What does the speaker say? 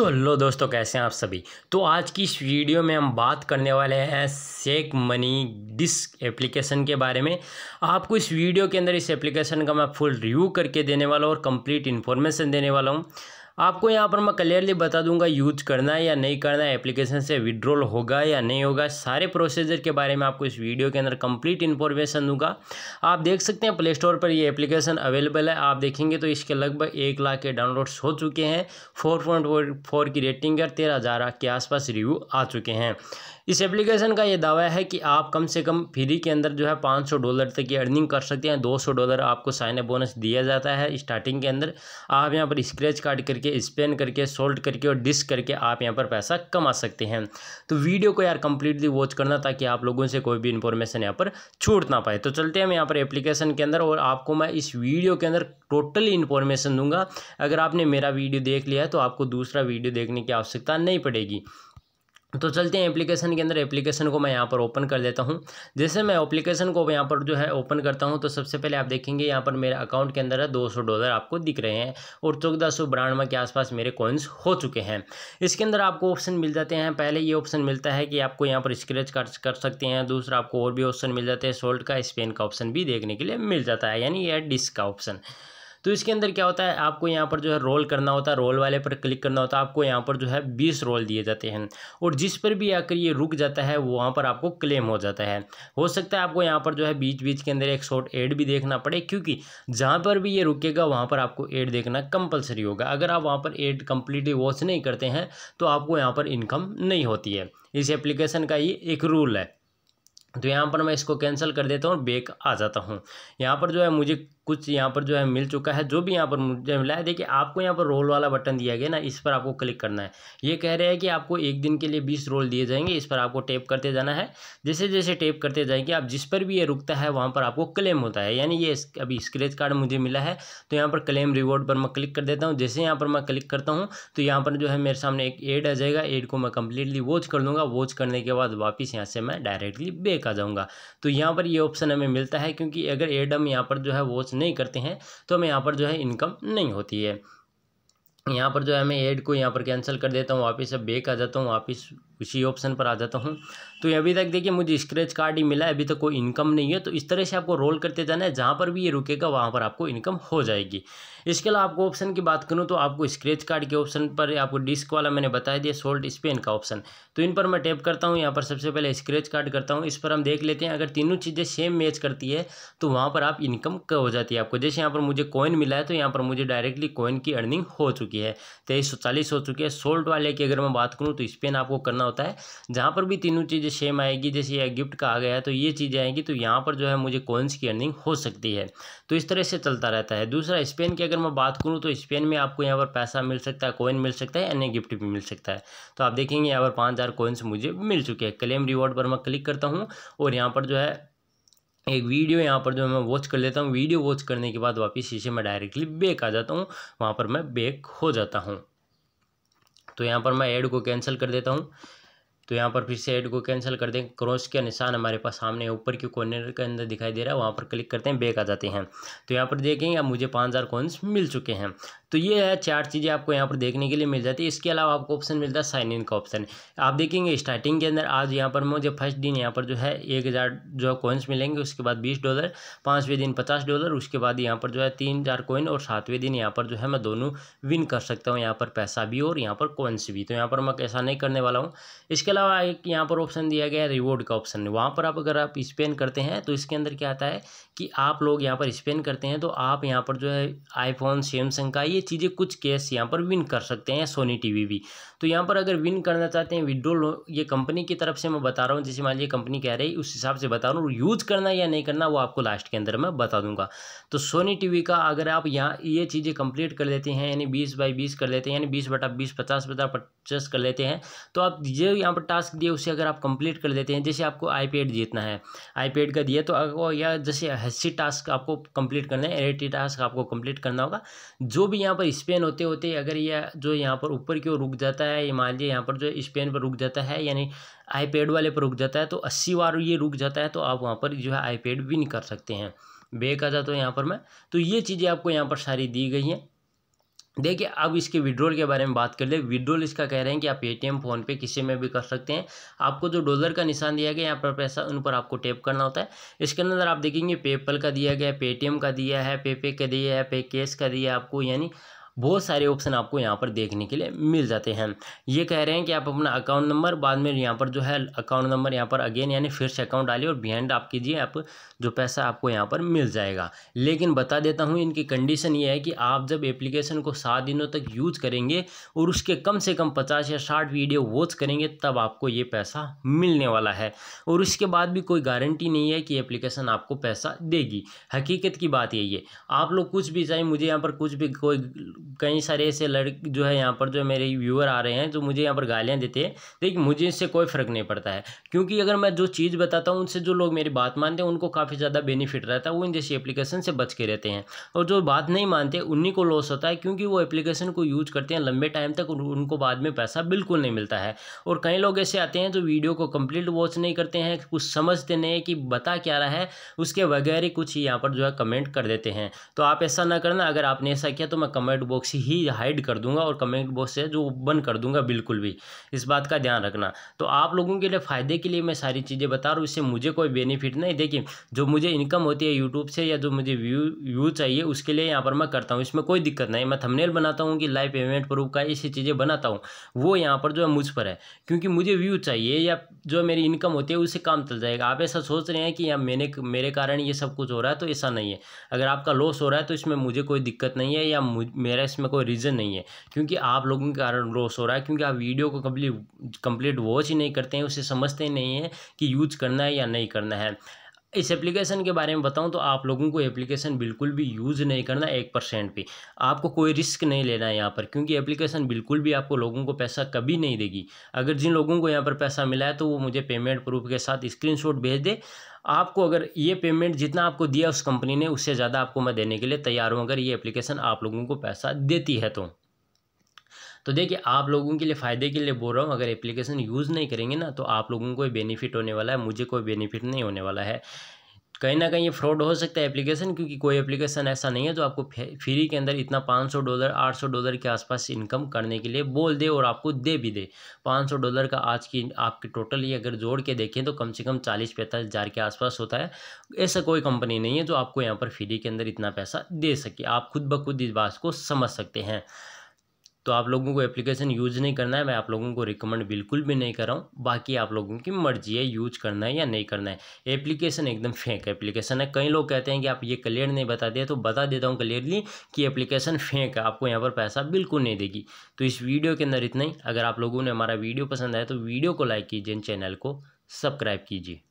तो हेलो दोस्तों कैसे हैं आप सभी तो आज की इस वीडियो में हम बात करने वाले हैं सेक मनी डिस्क एप्लीकेशन के बारे में आपको इस वीडियो के अंदर इस एप्लीकेशन का मैं फुल रिव्यू करके देने वाला हूँ और कंप्लीट इन्फॉर्मेशन देने वाला हूँ आपको यहाँ पर मैं क्लियरली बता दूंगा यूज करना है या नहीं करना है एप्लीकेशन से विड्रॉल होगा या नहीं होगा सारे प्रोसीजर के बारे में आपको इस वीडियो के अंदर कंप्लीट इन्फॉर्मेशन दूंगा आप देख सकते हैं प्ले स्टोर पर ये एप्लीकेशन अवेलेबल है आप देखेंगे तो इसके लगभग एक लाख के डाउनलोड्स हो चुके हैं फोर पॉइंट फोर की रेटिंग और तेरह हज़ार के आसपास रिव्यू आ चुके हैं इस एप्लीकेशन का ये दावा है कि आप कम से कम फ्री के अंदर जो है 500 डॉलर तक की अर्निंग कर सकते हैं 200 डॉलर आपको साइन अप बोनस दिया जाता है स्टार्टिंग के अंदर आप यहाँ पर स्क्रैच कार्ड करके स्पेन करके सोल्ट करके और डिस्क करके आप यहाँ पर पैसा कमा सकते हैं तो वीडियो को यार कंप्लीटली वॉच करना ताकि आप लोगों से कोई भी इन्फॉर्मेशन यहाँ पर छूट ना पाए तो चलते हैं हम यहाँ पर एप्लीकेशन के अंदर और आपको मैं इस वीडियो के अंदर टोटली इन्फॉर्मेशन दूंगा अगर आपने मेरा वीडियो देख लिया है तो आपको दूसरा वीडियो देखने की आवश्यकता नहीं पड़ेगी तो चलते हैं एप्लीकेशन के अंदर एप्लीकेशन को मैं यहाँ पर ओपन कर देता हूँ जैसे मैं एप्लीकेशन को यहाँ पर जो है ओपन करता हूँ तो सबसे पहले आप देखेंगे यहाँ पर मेरे अकाउंट के अंदर दो सौ डॉलर आपको दिख रहे हैं और चौदह सौ ब्रांडमा के आसपास मेरे कॉइन्स हो चुके हैं इसके अंदर आपको ऑप्शन मिल जाते हैं पहले ये ऑप्शन मिलता है कि आपको यहाँ पर स्क्रेच कर, कर सकते हैं दूसरा आपको और भी ऑप्शन मिल जाते हैं सोल्ट का स्पेन का ऑप्शन भी देखने के लिए मिल जाता है यानी यह डिस्क का ऑप्शन तो इसके अंदर क्या होता है आपको यहाँ पर जो है रोल करना होता है रोल वाले पर क्लिक करना होता है आपको यहाँ पर जो है बीस रोल दिए जाते हैं और जिस पर भी आकर ये रुक जाता है वहाँ पर आपको क्लेम हो जाता है हो सकता है आपको यहाँ पर जो है बीच बीच के अंदर एक शॉर्ट एड भी देखना पड़े क्योंकि जहाँ पर भी ये रुकेगा वहाँ पर आपको एड देखना कंपलसरी होगा अगर आप वहाँ पर एड कंप्लीटली वॉच नहीं करते हैं तो आपको यहाँ पर इनकम नहीं होती है इस एप्लीकेशन का ये एक रूल है तो यहाँ पर मैं इसको कैंसिल कर देता हूँ और बेक आ जाता हूँ यहाँ पर जो है मुझे कुछ यहाँ पर जो है मिल चुका है जो भी यहाँ पर मुझे मिला है देखिए आपको यहाँ पर रोल वाला बटन दिया गया ना इस पर आपको क्लिक करना है ये कह रहे हैं कि आपको एक दिन के लिए बीस रोल दिए जाएंगे इस पर आपको टेप करते जाना है जैसे जैसे टेप करते जाएंगे आप जिस पर भी ये रुकता है वहाँ पर आपको क्लेम होता है यानी ये अभी स्क्रेच कार्ड मुझे मिला है तो यहाँ पर क्लेम रिवॉर्ड पर मैं क्लिक कर देता हूँ जैसे यहाँ पर मैं क्लिक करता हूँ तो यहाँ पर जो है मेरे सामने एक एड आ जाएगा एड को मैं कंप्लीटली वॉच कर लूँगा वॉच करने के बाद वापस यहाँ से मैं डायरेक्टली बेक आ जाऊँगा तो यहाँ पर ये ऑप्शन हमें मिलता है क्योंकि अगर एड हम यहाँ पर जो है वॉच नहीं करते हैं तो हमें यहाँ पर जो है इनकम नहीं होती है यहाँ पर जो है मैं ऐड को यहाँ पर कैंसिल कर देता हूँ वापस अब बेक आ जाता हूँ वापस उसी ऑप्शन पर आ जाता हूँ तो अभी तक देखिए मुझे स्क्रैच कार्ड ही मिला है अभी तक कोई इनकम नहीं है तो इस तरह से आपको रोल करते जाना है जहाँ पर भी ये रुकेगा वहाँ पर आपको इनकम हो जाएगी इसके अलावा आपको ऑप्शन की बात करूँ तो आपको स्क्रैच कार्ड के ऑप्शन पर आपको डिस्क वाला मैंने बताया दिया सोल्ट स्पेन का ऑप्शन तो इन पर मैं टैप करता हूँ यहाँ पर सबसे पहले स्क्रैच कार्ड करता हूँ इस पर हम देख लेते हैं अगर तीनों चीज़ें सेम मैच करती है तो वहाँ पर आप इनकम हो जाती है आपको जैसे यहाँ पर मुझे कॉइन मिला है तो यहाँ पर मुझे डायरेक्टली कॉइन की अर्निंग हो चुकी चुकी है तेईस सौ चालीस हो चुकी है सोल्ट वाले की अगर मैं बात करूँ तो स्पेन आपको करना होता है जहाँ पर भी तीनों चीज़ें सेम आएगी जैसे यह गिफ्ट का आ गया है तो ये चीज़ें आएंगी तो यहाँ पर जो है मुझे कॉइन्स की अर्निंग हो सकती है तो इस तरह से चलता रहता है दूसरा स्पेन की अगर मैं बात करूँ तो स्पेन में आपको यहाँ पर पैसा मिल सकता है कॉइन मिल सकता है अन्य गिफ्ट भी मिल सकता है तो आप देखेंगे यहाँ पर पाँच हज़ार कॉइन्स मुझे मिल चुके हैं क्लेम रिवॉर्ड पर मैं क्लिक करता हूँ और यहाँ पर जो है एक वीडियो यहाँ पर जो मैं वॉच कर लेता हूँ वीडियो वॉच करने के बाद वापस शीशे में डायरेक्टली बेक आ जाता हूँ वहाँ पर मैं बेक हो जाता हूँ तो यहाँ पर मैं ऐड को कैंसिल कर देता हूँ तो यहाँ पर फिर से ऐड को कैंसिल कर दें क्रॉस के निशान हमारे पास सामने ऊपर के कॉर्नर के अंदर दिखाई दे रहा है वहाँ पर क्लिक करते हैं बेक आ जाते हैं तो यहाँ पर देखेंगे अब मुझे पाँच हज़ार मिल चुके हैं तो ये है चार चीज़ें आपको यहाँ पर देखने के लिए मिल जाती है इसके अलावा आपको ऑप्शन मिलता है साइन इन का ऑप्शन आप देखेंगे स्टार्टिंग के अंदर आज यहाँ पर मुझे फर्स्ट दिन यहाँ पर जो है एक हज़ार जो कॉइन्स मिलेंगे उसके बाद बीस डॉलर पाँचवें दिन पचास डॉलर उसके बाद यहाँ पर जो है तीन हज़ार कॉइन और सातवें दिन यहाँ पर जो है मैं दोनों विन कर सकता हूँ यहाँ पर पैसा भी और यहाँ पर कॉइन्स भी तो यहाँ पर मैं ऐसा नहीं करने वाला हूँ इसके अलावा एक यहाँ पर ऑप्शन दिया गया है रिवॉर्ड का ऑप्शन वहाँ पर आप अगर आप स्पेन करते हैं तो इसके अंदर क्या आता है कि आप लोग यहाँ पर स्पेन करते हैं तो आप यहाँ पर जो है आईफोन सैमसंग का ये चीज़ें कुछ कैश यहाँ पर विन कर सकते हैं सोनी टीवी भी तो यहाँ पर अगर विन करना चाहते हैं विड्रॉल ये कंपनी की तरफ से मैं बता रहा हूँ जैसे मान लीजिए कंपनी कह रही है उस हिसाब से बता रहा हूँ यूज़ करना या नहीं करना वो आपको लास्ट के अंदर मैं बता दूंगा तो सोनी टी का अगर आप यहाँ ये चीज़ें कंप्लीट कर लेते हैं यानी बीस बाई बीस कर लेते हैं यानी बीस बटा बीस पचास बटा पचास कर लेते हैं तो आप जो यहाँ पर टास्क दिए उसे अगर आप कंप्लीट कर लेते हैं जैसे आपको आई जीतना है आई का दिया तो या जैसे अस्सी टास्क आपको कंप्लीट करना है एटी टास्क e आपको कंप्लीट करना होगा जो भी यहाँ पर स्पेन होते होते अगर ये जो यहाँ पर ऊपर की ओर रुक जाता है ये मान लीजिए यहाँ पर जो स्पेन पर रुक जाता है यानी आईपैड वाले पर रुक जाता है तो अस्सी बार ये रुक जाता है तो आप वहाँ पर जो है आईपैड भी नहीं कर सकते हैं बेक आ जाता हूँ तो यहाँ पर मैं तो ये चीज़ें आपको यहाँ पर सारी दी गई हैं देखिए अब इसके विड्रॉल के बारे में बात कर ले विड्रोल इसका कह रहे हैं कि आप पेटीएम फोन पे किसी में भी कर सकते हैं आपको जो डॉलर का निशान दिया गया यहाँ पर पैसा उन पर आपको टैप करना होता है इसके अंदर आप देखेंगे पेपल का दिया गया पेटीएम का दिया है पेपे का दिया है पे कैश का दिया है आपको यानी बहुत सारे ऑप्शन आपको यहाँ पर देखने के लिए मिल जाते हैं ये कह रहे हैं कि आप अपना अकाउंट नंबर बाद में यहाँ पर जो है अकाउंट नंबर यहाँ पर अगेन यानी फिर से अकाउंट डालिए और एंड आप कीजिए आप जो पैसा आपको यहाँ पर मिल जाएगा लेकिन बता देता हूँ इनकी कंडीशन ये है कि आप जब एप्लीकेशन को सात दिनों तक यूज करेंगे और उसके कम से कम पचास या साठ वीडियो वॉच करेंगे तब आपको ये पैसा मिलने वाला है और उसके बाद भी कोई गारंटी नहीं है कि एप्लीकेशन आपको पैसा देगी हकीकत की बात यही है आप लोग कुछ भी चाहे मुझे यहाँ पर कुछ भी कोई कई सारे ऐसे लड़के जो है यहाँ पर जो मेरे व्यूअर आ रहे हैं जो मुझे यहाँ पर गालियाँ देते हैं देखिए मुझे इससे कोई फ़र्क नहीं पड़ता है क्योंकि अगर मैं जो चीज़ बताता हूँ उनसे जो लोग मेरी बात मानते हैं उनको काफ़ी ज़्यादा बेनिफिट रहता है वो इन जैसी एप्लीकेशन से बच के रहते हैं और जो बात नहीं मानते उन्हीं को लॉस होता है क्योंकि वो एप्लीकेशन को यूज करते हैं लंबे टाइम तक उनको बाद में पैसा बिल्कुल नहीं मिलता है और कई लोग ऐसे आते हैं जो वीडियो को कंप्लीट वॉच नहीं करते हैं कुछ समझते नहीं कि बता क्या रहा है उसके बगैर ही कुछ यहाँ पर जो है कमेंट कर देते हैं तो आप ऐसा ना करना अगर आपने ऐसा किया तो मैं कमेंट बॉक्स ही हाइड कर दूंगा और कमेंट बॉक्स है जो बंद कर दूंगा बिल्कुल भी इस बात का ध्यान रखना तो आप लोगों के लिए फ़ायदे के लिए मैं सारी चीज़ें बता रहा हूँ इससे मुझे कोई बेनिफिट नहीं देखिए जो मुझे इनकम होती है यूट्यूब से या जो मुझे व्यू व्यू चाहिए उसके लिए यहाँ पर मैं करता हूँ इसमें कोई दिक्कत नहीं मैं थमनेल बनाता हूँ कि लाइव पेमेंट प्रूफ का ऐसी चीज़ें बनाता हूँ वो यहाँ पर जो है मुझ पर है क्योंकि मुझे व्यू चाहिए या जो मेरी इनकम होती है उससे काम चल जाएगा आप ऐसा सोच रहे हैं कि या मैंने मेरे कारण ये सब कुछ हो रहा है तो ऐसा नहीं है अगर आपका लॉस हो रहा है तो इसमें मुझे कोई दिक्कत नहीं है या मेरा मेरा इसमें कोई रीज़न नहीं है क्योंकि आप लोगों के कारण लॉस हो रहा है क्योंकि आप वीडियो को कम्प्लीट कम्प्लीट वॉच ही नहीं करते हैं उसे समझते नहीं है कि यूज करना है या नहीं करना है इस एप्लीकेशन के बारे में बताऊं तो आप लोगों को एप्लीकेशन बिल्कुल भी यूज़ नहीं करना एक परसेंट भी आपको कोई रिस्क नहीं लेना है यहाँ पर क्योंकि एप्लीकेशन बिल्कुल भी आपको लोगों को पैसा कभी नहीं देगी अगर जिन लोगों को यहाँ पर पैसा मिला है तो वो मुझे पेमेंट प्रूफ के साथ स्क्रीनशॉट भेज दे आपको अगर ये पेमेंट जितना आपको दिया उस कंपनी ने उससे ज़्यादा आपको मैं देने के लिए तैयार हूँ अगर ये एप्लीकेशन आप लोगों को पैसा देती है तो तो देखिए आप लोगों के लिए फ़ायदे के लिए बोल रहा हूँ अगर एप्लीकेशन यूज़ नहीं करेंगे ना तो आप लोगों को बेनिफिट होने वाला है मुझे कोई बेनिफिट नहीं होने वाला है कहीं ना कहीं ये फ्रॉड हो सकता है एप्लीकेशन क्योंकि कोई एप्लीकेशन ऐसा नहीं है जो आपको फ्री के अंदर इतना 500 डॉलर 800 डॉलर के आसपास इनकम करने के लिए बोल दे और आपको दे भी दे 500 डॉलर का आज की आपकी टोटल ये अगर जोड़ के देखें तो कम से कम चालीस पैंतालीस हज़ार के आसपास होता है ऐसा कोई कंपनी नहीं है जो आपको यहाँ पर फ्री के अंदर इतना पैसा दे सके आप खुद ब खुद इस बात को समझ सकते हैं तो आप लोगों को एप्लीकेशन यूज नहीं करना है मैं आप लोगों को रिकमेंड बिल्कुल भी नहीं कर रहा हूँ बाकी आप लोगों की मर्जी है यूज करना है या नहीं करना है एप्लीकेशन एकदम फेंक एप्लीकेशन है कई लोग कहते हैं कि आप ये क्लियर नहीं बता दिया तो बता देता हूँ क्लियरली कि एप्लीकेशन फेंक है आपको यहाँ पर पैसा बिल्कुल नहीं देगी तो इस वीडियो के अंदर इतना ही अगर आप लोगों ने हमारा वीडियो पसंद आया तो वीडियो को लाइक कीजिए चैनल को सब्सक्राइब कीजिए